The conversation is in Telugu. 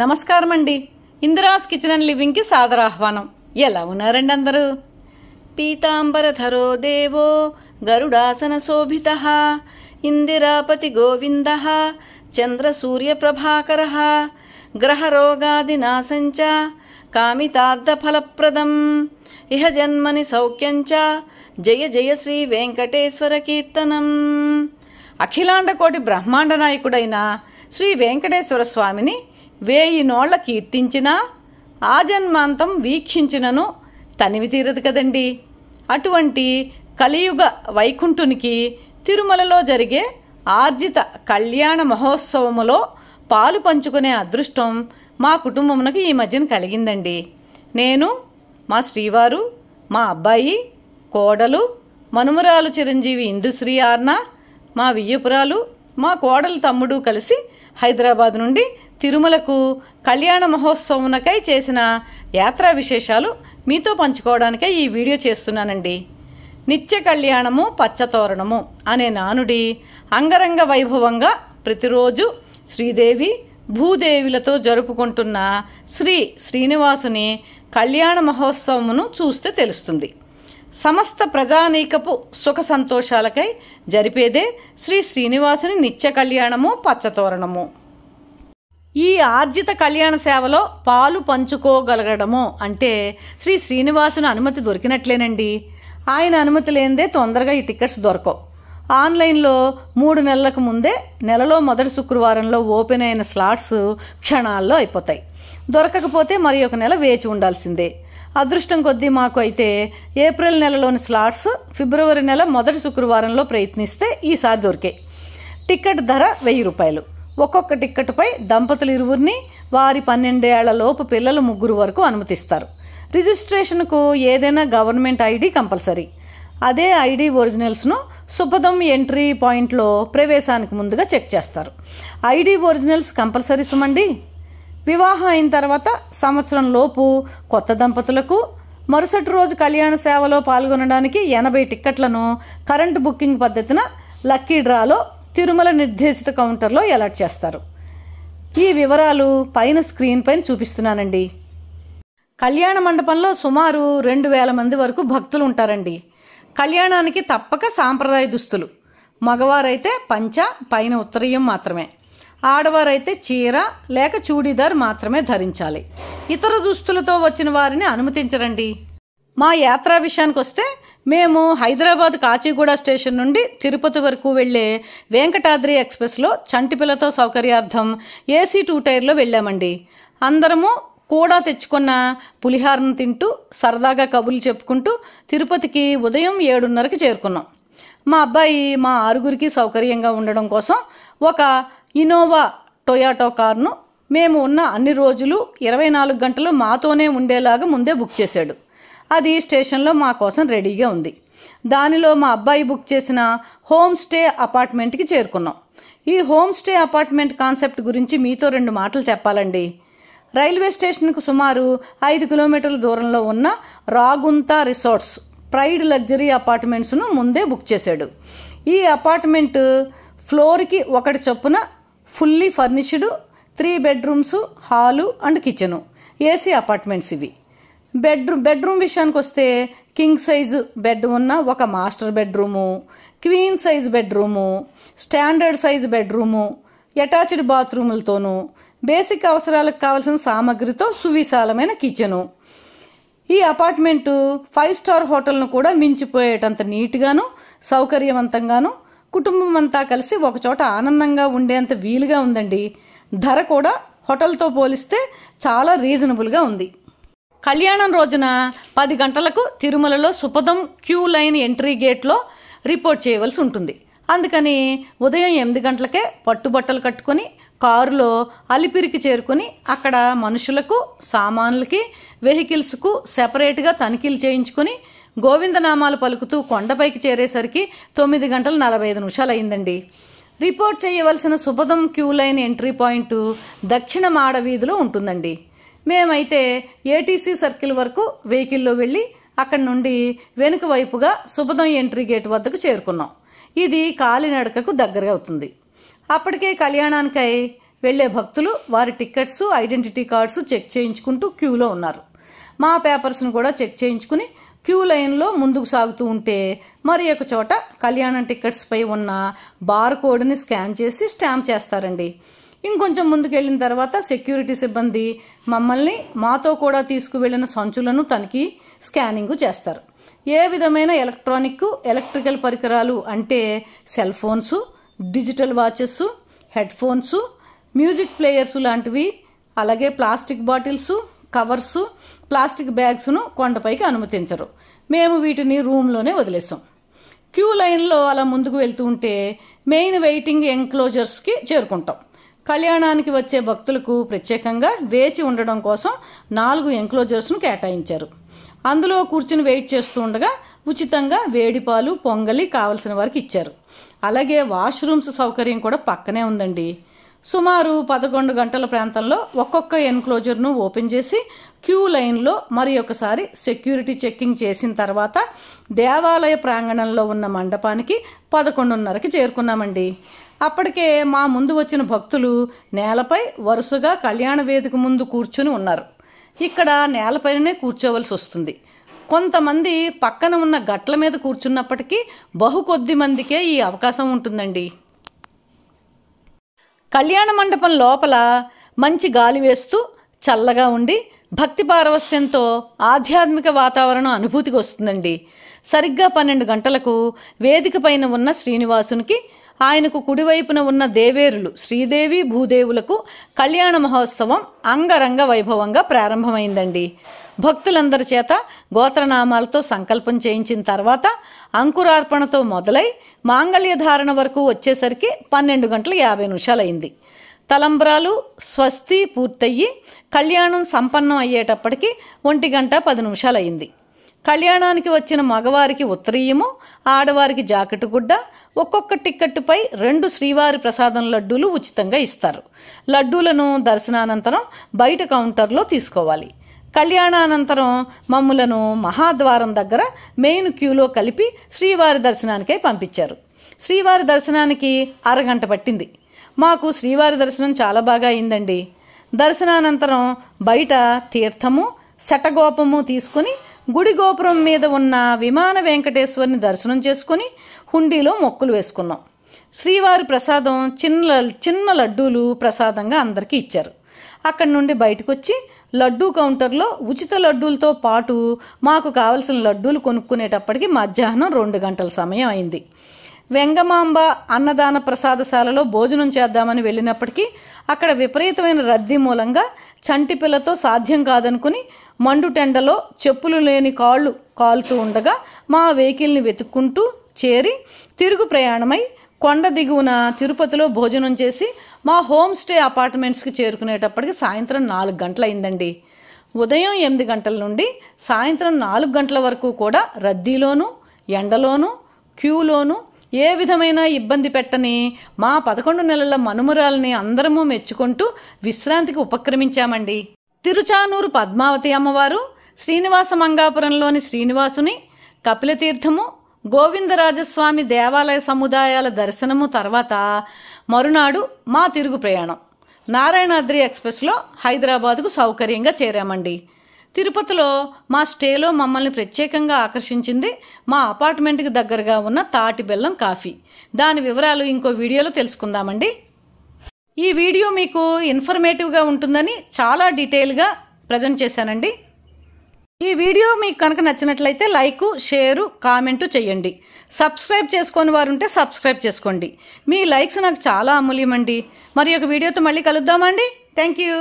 నమస్కారం అండి ఇందిరాస్ కిచెన్ అండ్ లివింగ్కి సాదర ఆహ్వానం ఎలా ఉన్నారండి అందరూ పీతాంబరధరో దేవో గరుడాసన శోభిత ఇందిరాపతి గోవింద చంద్రసూర్యప్రభాకర గ్రహరోగాదినాశంచ కామితార్థఫలప్రదం ఇహ జన్మని సౌఖ్యంచ జయ జయ శ్రీ వెంకటేశ్వర కీర్తనం అఖిలాండకోటి బ్రహ్మాండ నాయకుడైన శ్రీ వెంకటేశ్వర స్వామిని వేయి నోళ్ల కీర్తించినా ఆ జన్మాంతం వీక్షించినను తనివి తీరదు కదండి అటువంటి కలియుగ వైకుంఠునికి తిరుమలలో జరిగే ఆర్జిత కళ్యాణ మహోత్సవములో పాలు పంచుకునే అదృష్టం మా కుటుంబమునకు ఈ మధ్యన కలిగిందండి నేను మా శ్రీవారు మా అబ్బాయి కోడలు మనుమరాలు చిరంజీవి ఇందుశ్రీ ఆర్న మా వియ్యపురాలు మా కోడలు తమ్ముడు కలిసి హైదరాబాద్ నుండి తిరుమలకు కళ్యాణ మహోత్సవంకై చేసిన యాత్రా విశేషాలు మీతో పంచుకోవడానికే ఈ వీడియో చేస్తున్నానండి నిత్య కళ్యాణము పచ్చతోరణము అనే నానుడి అంగరంగ వైభవంగా ప్రతిరోజు శ్రీదేవి భూదేవిలతో జరుపుకుంటున్న శ్రీ శ్రీనివాసుని కళ్యాణ మహోత్సవమును చూస్తే తెలుస్తుంది సమస్త ప్రజానీకపు సుఖ సంతోషాలకై జరిపేదే శ్రీ శ్రీనివాసుని నిత్య కళ్యాణము పచ్చతోరణము ఈ ఆర్జిత కళ్యాణ సేవలో పాలు పంచుకోగలగడము అంటే శ్రీ శ్రీనివాసుని అనుమతి దొరికినట్లేనండి ఆయన అనుమతి లేనిదే తొందరగా ఈ టికెట్స్ దొరకవు ఆన్లైన్లో మూడు నెలలకు ముందే నెలలో మొదటి శుక్రవారంలో ఓపెన్ అయిన స్లాట్స్ క్షణాల్లో అయిపోతాయి దొరకకపోతే మరి ఒక నెల వేచి ఉండాల్సిందే అదృష్టం కొద్దీ మాకు అయితే ఏప్రిల్ నెలలోని స్లాట్స్ ఫిబ్రవరి నెల మొదటి శుక్రవారంలో ప్రయత్నిస్తే ఈసారి దొరికాయి టికెట్ ధర వెయ్యి రూపాయలు ఒక్కొక్క టిక్కెట్పై దంపతులు ఇరువురిని వారి పన్నెండేళ్ల లోపు పిల్లలు ముగ్గురు వరకు అనుమతిస్తారు రిజిస్ట్రేషన్కు ఏదైనా గవర్నమెంట్ ఐడి కంపల్సరీ అదే ఐడి ఒరిజినల్స్ను శుభదం ఎంట్రీ పాయింట్లో ప్రవేశానికి ముందుగా చెక్ చేస్తారు ఐడి ఒరిజినల్స్ కంపల్సరీ సుమండి వివాహం అయిన తర్వాత సంవత్సరం లోపు కొత్త దంపతులకు మరుసటి రోజు కళ్యాణ సేవలో పాల్గొనడానికి ఎనభై టిక్కెట్లను కరెంటు బుకింగ్ పద్ధతిన లక్కీ డ్రాలో తిరుమల నిర్దేశిత కౌంటర్లో అలర్ట్ చేస్తారు ఈ వివరాలు పైన స్క్రీన్ పైన చూపిస్తున్నానండి కళ్యాణ మండపంలో సుమారు రెండు వేల మంది వరకు భక్తులు ఉంటారండి కళ్యాణానికి తప్పక సాంప్రదాయ దుస్తులు మగవారైతే పంచ పైన ఉత్తరీయం మాత్రమే ఆడవారైతే చీర లేక చూడీదార్ మాత్రమే ధరించాలి ఇతర దుస్తులతో వచ్చిన వారిని అనుమతించరండి మా యాత్ర విషయానికి వస్తే మేము హైదరాబాద్ కాచిగూడ స్టేషన్ నుండి తిరుపతి వరకు వెళ్లే వెంకటాద్రి ఎక్స్ప్రెస్లో చంటిపిల్లతో సౌకర్యార్థం ఏసీ టూ టైర్లో వెళ్ళామండి అందరము కూడా తెచ్చుకున్న పులిహారను తింటూ సరదాగా కబుర్లు చెప్పుకుంటూ తిరుపతికి ఉదయం ఏడున్నరకి చేరుకున్నాం మా అబ్బాయి మా ఆరుగురికి సౌకర్యంగా ఉండడం కోసం ఒక ఇనోవా టొయాటో కార్ను మేము ఉన్న అన్ని రోజులు ఇరవై నాలుగు గంటలు మాతోనే ఉండేలాగా ముందే బుక్ చేశాడు అది స్టేషన్లో మా కోసం రెడీగా ఉంది దానిలో మా అబ్బాయి బుక్ చేసిన హోమ్ స్టే అపార్ట్మెంట్కి చేరుకున్నాం ఈ హోమ్ స్టే అపార్ట్మెంట్ కాన్సెప్ట్ గురించి మీతో రెండు మాటలు చెప్పాలండి రైల్వే స్టేషన్కు సుమారు ఐదు కిలోమీటర్ల దూరంలో ఉన్న రాగుంతా రిసార్ట్స్ ప్రైడ్ లగ్జరీ అపార్ట్మెంట్స్ను ముందే బుక్ చేశాడు ఈ అపార్ట్మెంట్ ఫ్లోర్కి ఒకటి చొప్పున fully furnished three bedrooms hall and kitchen AC apartments ఇవి బెడ్రూమ్ బెడ్రూమ్ విషయానికి వస్తే కింగ్ సైజు బెడ్ ఉన్న ఒక master bedroom queen size bedroom standard size bedroom attached బాత్రూములతోనూ బేసిక్ అవసరాలకు కావాల్సిన సామాగ్రితో సువిశాలమైన కిచెను ఈ అపార్ట్మెంటు ఫైవ్ స్టార్ హోటల్ను కూడా మించిపోయేటంత నీట్గాను సౌకర్యవంతంగాను కుటుంబం అంతా కలిసి ఒకచోట ఆనందంగా ఉండేంత వీలుగా ఉందండి ధర కూడా హోటల్తో పోలిస్తే చాలా రీజనబుల్గా ఉంది కళ్యాణం రోజున పది గంటలకు తిరుమలలో సుపదం క్యూ లైన్ ఎంట్రీ గేట్లో రిపోర్ట్ చేయవలసి ఉంటుంది అందుకని ఉదయం ఎనిమిది గంటలకే పట్టుబట్టలు కట్టుకొని కారులో అలిపిరికి చేరుకుని అక్కడ మనుషులకు సామాన్లకి వెహికల్స్కు సెపరేట్గా తనిఖీలు చేయించుకుని గోవిందనామాలు పలుకుతూ కొండపైకి చేరేసరికి తొమ్మిది గంటల నలభై ఐదు నిమిషాలు అయిందండి రిపోర్ట్ చేయవలసిన Supatham queue line entry point దక్షిణ మాడ వీధిలో ఉంటుందండి మేమైతే ఏటీసీ సర్కిల్ వరకు వెహికల్లో వెళ్ళి అక్కడి నుండి వెనుక వైపుగా శుభదం ఎంట్రీ గేట్ వద్దకు చేరుకున్నాం ఇది కాలినడకకు దగ్గరగా అవుతుంది అప్పటికే కళ్యాణానికై వెళ్లే భక్తులు వారి టికెట్స్ ఐడెంటిటీ కార్డ్స్ చెక్ చేయించుకుంటూ క్యూలో ఉన్నారు మా పేపర్స్ను కూడా చెక్ చేయించుకుని క్యూ లైన్లో ముందుకు సాగుతూ ఉంటే మరి ఒక చోట కళ్యాణం టికెట్స్పై ఉన్న బార్ కోడ్ని స్కాన్ చేసి స్టాంప్ చేస్తారండి ఇంకొంచెం ముందుకు వెళ్ళిన తర్వాత సెక్యూరిటీ సిబ్బంది మమ్మల్ని మాతో కూడా తీసుకువెళ్ళిన సంచులను తనిఖీ స్కానింగ్ చేస్తారు ఏ విధమైన ఎలక్ట్రానిక్ ఎలక్ట్రికల్ పరికరాలు అంటే cell phones digital watches head phones music players లాంటివి అలాగే ప్లాస్టిక్ బాటిల్స్ కవర్స్ ప్లాస్టిక్ బ్యాగ్స్ను కొండపైకి అనుమతించరు మేము వీటిని రూమ్లోనే వదిలేసాం క్యూ లైన్లో అలా ముందుకు వెళ్తూ ఉంటే మెయిన్ వెయిటింగ్ ఎంక్లోజర్స్కి చేరుకుంటాం కళ్యాణానికి వచ్చే భక్తులకు ప్రత్యేకంగా వేచి ఉండడం కోసం నాలుగు ఎంక్లోజర్స్ను కేటాయించారు అందులో కూర్చుని వెయిట్ చేస్తూ ఉండగా ఉచితంగా వేడిపాలు పొంగలి కావలసిన వారికి ఇచ్చారు అలాగే వాష్రూమ్స్ సౌకర్యం కూడా పక్కనే ఉందండి సుమారు పదకొండు గంటల ప్రాంతంలో ఒక్కొక్క ఎన్క్లోజర్ను ఓపెన్ చేసి క్యూ లైన్లో మరి ఒకసారి సెక్యూరిటీ చెక్కింగ్ చేసిన తర్వాత దేవాలయ ప్రాంగణంలో ఉన్న మండపానికి పదకొండున్నరకి చేరుకున్నామండి అప్పటికే మా ముందు వచ్చిన భక్తులు నేలపై వరుసగా కళ్యాణ వేదిక ముందు కూర్చుని ఉన్నారు ఇక్కడ నేలపైనే కూర్చోవలసి వస్తుంది కొంతమంది పక్కన ఉన్న గట్ల మీద కూర్చున్నప్పటికీ బహు కొద్ది మందికే ఈ అవకాశం ఉంటుందండి కళ్యాణ మండపం లోపల మంచి గాలి వేస్తూ చల్లగా ఉండి భక్తి పారవస్యంతో ఆధ్యాత్మిక వాతావరణం అనుభూతికి వస్తుందండి సరిగ్గా పన్నెండు గంటలకు వేదిక పైన ఉన్న శ్రీనివాసునికి ఆయనకు కుడివైపున ఉన్న దేవేరులు శ్రీదేవి భూదేవులకు కళ్యాణ మహోత్సవం అంగరంగ వైభవంగా ప్రారంభమైందండి భక్తులందరి చేత గోత్రనామాలతో సంకల్పం చేయించిన తర్వాత అంకురార్పణతో మొదలై మాంగళ్య ధారణ వరకు వచ్చేసరికి పన్నెండు గంటల యాభై నిమిషాలైంది తలంబ్రాలు స్వస్తి పూర్తయ్యి కళ్యాణం సంపన్నం అయ్యేటప్పటికి ఒంటి గంట పది నిమిషాలు అయింది కళ్యాణానికి వచ్చిన మగవారికి ఉత్తరీయము ఆడవారికి జాకెట్ గుడ్డ ఒక్కొక్క టిక్కెట్టుపై రెండు శ్రీవారి ప్రసాదం లడ్డూలు ఉచితంగా ఇస్తారు లడ్డూలను దర్శనానంతరం బయట కౌంటర్లో తీసుకోవాలి కళ్యాణానంతరం మమ్ములను మహాద్వారం దగ్గర మెయిన్ క్యూలో కలిపి శ్రీవారి దర్శనానికై పంపించారు శ్రీవారి దర్శనానికి అరగంట పట్టింది మాకు శ్రీవారి దర్శనం చాలా బాగా అయిందండి దర్శనానంతరం బయట తీర్థము శటగోపము తీసుకుని గుడి గోపురం మీద ఉన్న విమాన వెంకటేశ్వరిని దర్శనం చేసుకుని హుండీలో మొక్కులు వేసుకున్నాం శ్రీవారి ప్రసాదం చిన్న చిన్న లడ్డూలు ప్రసాదంగా అందరికీ ఇచ్చారు అక్కడి నుండి బయటకు వచ్చి లడ్డూ కౌంటర్లో ఉచిత లడ్డూలతో పాటు మాకు కావలసిన లడ్డూలు కొనుక్కునేటప్పటికి మధ్యాహ్నం రెండు గంటల సమయం అయింది వెంగమాంబ అన్నదాన ప్రసాదశాలలో భోజనం చేద్దామని వెళ్ళినప్పటికీ అక్కడ విపరీతమైన రద్దీ మూలంగా చంటి పిల్లతో సాధ్యం కాదనుకుని మండుటెండలో చెప్పులు లేని కాళ్ళు కాలుతూ ఉండగా మా వెహికల్ని వెతుక్కుంటూ చేరి తిరుగు ప్రయాణమై కొండ దిగువన తిరుపతిలో భోజనం చేసి మా హోమ్ స్టే అపార్ట్మెంట్స్కి చేరుకునేటప్పటికి సాయంత్రం నాలుగు గంటలైందండి ఉదయం ఎనిమిది గంటల నుండి సాయంత్రం నాలుగు గంటల వరకు కూడా రద్దీలోనూ ఎండలోనూ క్యూలోనూ ఏ విధమైన ఇబ్బంది పెట్టని మా పదకొండు నెలల మనుమరాల్ని అందరము మెచ్చుకుంటూ విశ్రాంతికి ఉపక్రమించామండి తిరుచానూరు పద్మావతి అమ్మవారు శ్రీనివాస మంగాపురంలోని శ్రీనివాసుని కపిలతీర్థము గోవిందరాజస్వామి దేవాలయ సముదాయాల దర్శనము తర్వాత మరునాడు మా తిరుగు ప్రయాణం నారాయణాద్రి ఎక్స్ప్రెస్లో హైదరాబాద్కు సౌకర్యంగా చేరామండి తిరుపతిలో మా స్టేలో మమ్మల్ని ప్రత్యేకంగా ఆకర్షించింది మా అపార్ట్మెంట్కి దగ్గరగా ఉన్న తాటి బెల్లం కాఫీ దాని వివరాలు ఇంకో వీడియోలో తెలుసుకుందామండి ఈ వీడియో మీకు ఇన్ఫర్మేటివ్గా ఉంటుందని చాలా డీటెయిల్గా ప్రజెంట్ చేశానండి ఈ వీడియో మీకు కనుక నచ్చినట్లయితే లైక్ షేరు కామెంటు చేయండి సబ్స్క్రైబ్ చేసుకొని వారు ఉంటే సబ్స్క్రైబ్ చేసుకోండి మీ లైక్స్ నాకు చాలా అమూల్యమండి మరి ఒక వీడియోతో మళ్ళీ కలుద్దామండి థ్యాంక్ యూ